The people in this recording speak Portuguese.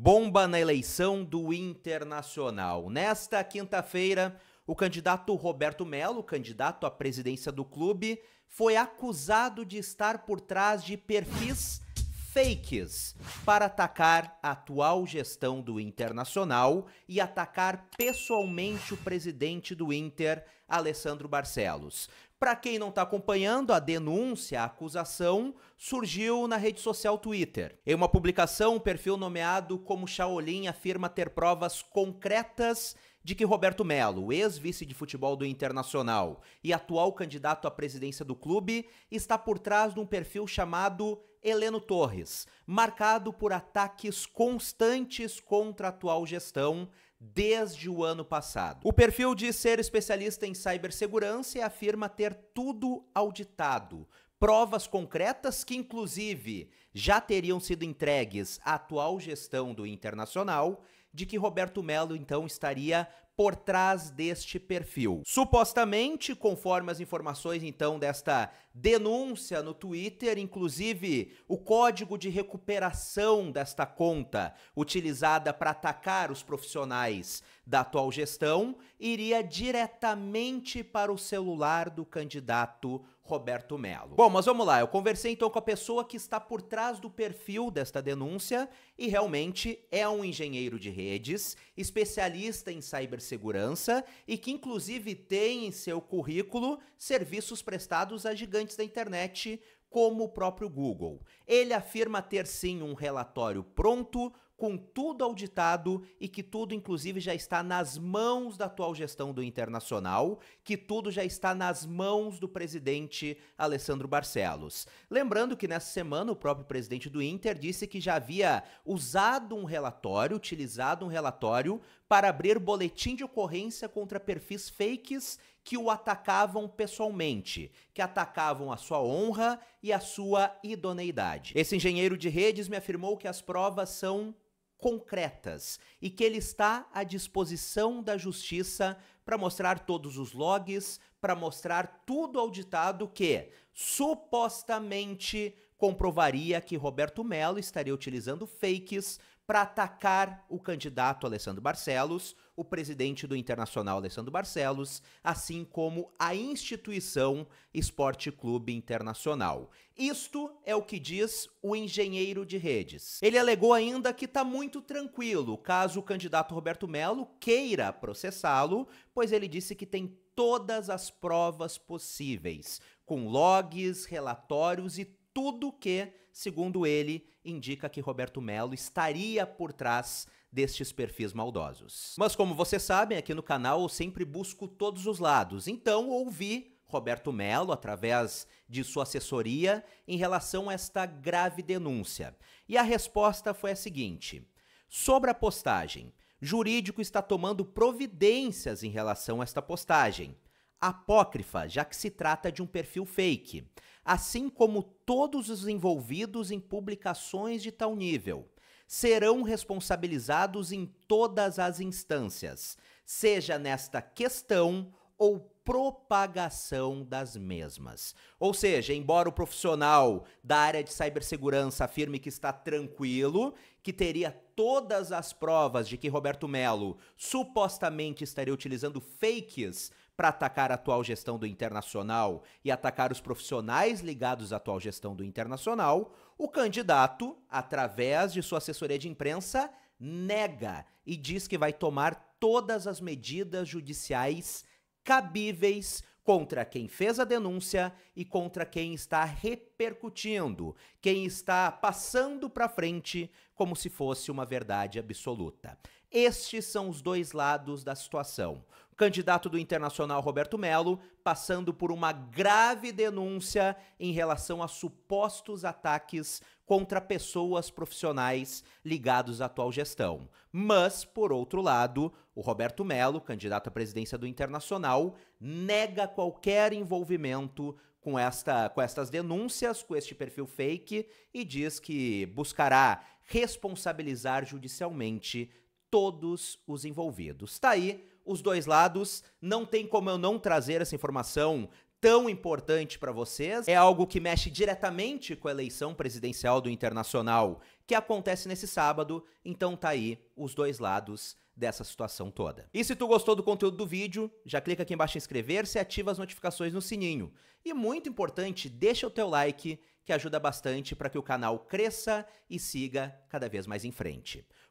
Bomba na eleição do Internacional. Nesta quinta-feira, o candidato Roberto Melo, candidato à presidência do clube, foi acusado de estar por trás de perfis fakes para atacar a atual gestão do Internacional e atacar pessoalmente o presidente do Inter, Alessandro Barcelos. Para quem não está acompanhando, a denúncia, a acusação, surgiu na rede social Twitter. Em uma publicação, um perfil nomeado como Shaolin afirma ter provas concretas de que Roberto Melo, ex-vice de futebol do Internacional e atual candidato à presidência do clube, está por trás de um perfil chamado Heleno Torres, marcado por ataques constantes contra a atual gestão desde o ano passado. O perfil diz ser especialista em cibersegurança e afirma ter tudo auditado. Provas concretas que, inclusive, já teriam sido entregues à atual gestão do Internacional de que Roberto Melo então estaria por trás deste perfil. Supostamente, conforme as informações então desta denúncia no Twitter, inclusive o código de recuperação desta conta, utilizada para atacar os profissionais da atual gestão, iria diretamente para o celular do candidato Roberto Melo. Bom, mas vamos lá, eu conversei então com a pessoa que está por trás do perfil desta denúncia e realmente é um engenheiro de redes, especialista em cibersegurança e que inclusive tem em seu currículo serviços prestados a gigantes da internet como o próprio Google. Ele afirma ter sim um relatório pronto com tudo auditado e que tudo, inclusive, já está nas mãos da atual gestão do Internacional, que tudo já está nas mãos do presidente Alessandro Barcelos. Lembrando que nessa semana o próprio presidente do Inter disse que já havia usado um relatório, utilizado um relatório para abrir boletim de ocorrência contra perfis fakes que o atacavam pessoalmente, que atacavam a sua honra e a sua idoneidade. Esse engenheiro de redes me afirmou que as provas são concretas e que ele está à disposição da justiça para mostrar todos os logs, para mostrar tudo auditado que supostamente comprovaria que Roberto Melo estaria utilizando fakes para atacar o candidato Alessandro Barcelos, o presidente do Internacional Alessandro Barcelos, assim como a instituição Esporte Clube Internacional. Isto é o que diz o engenheiro de redes. Ele alegou ainda que está muito tranquilo caso o candidato Roberto Melo queira processá-lo, pois ele disse que tem todas as provas possíveis, com logs, relatórios e tudo que, segundo ele, indica que Roberto Melo estaria por trás destes perfis maldosos. Mas como vocês sabem, aqui no canal eu sempre busco todos os lados, então ouvi Roberto Melo, através de sua assessoria, em relação a esta grave denúncia. E a resposta foi a seguinte: sobre a postagem, jurídico está tomando providências em relação a esta postagem apócrifa, já que se trata de um perfil fake, assim como todos os envolvidos em publicações de tal nível. Serão responsabilizados em todas as instâncias, seja nesta questão ou propagação das mesmas. Ou seja, embora o profissional da área de cibersegurança afirme que está tranquilo, que teria todas as provas de que Roberto Melo supostamente estaria utilizando fakes para atacar a atual gestão do Internacional e atacar os profissionais ligados à atual gestão do Internacional, o candidato, através de sua assessoria de imprensa, nega e diz que vai tomar todas as medidas judiciais cabíveis contra quem fez a denúncia e contra quem está repercutindo, quem está passando para frente como se fosse uma verdade absoluta. Estes são os dois lados da situação. O candidato do Internacional Roberto Melo passando por uma grave denúncia em relação a supostos ataques contra pessoas profissionais ligados à atual gestão. Mas, por outro lado, o Roberto Melo, candidato à presidência do Internacional, nega qualquer envolvimento com, esta, com estas denúncias, com este perfil fake e diz que buscará responsabilizar judicialmente todos os envolvidos. Tá aí os dois lados, não tem como eu não trazer essa informação tão importante para vocês. É algo que mexe diretamente com a eleição presidencial do Internacional, que acontece nesse sábado, então tá aí os dois lados dessa situação toda. E se tu gostou do conteúdo do vídeo, já clica aqui embaixo em inscrever-se e ativa as notificações no sininho. E muito importante, deixa o teu like, que ajuda bastante para que o canal cresça e siga cada vez mais em frente.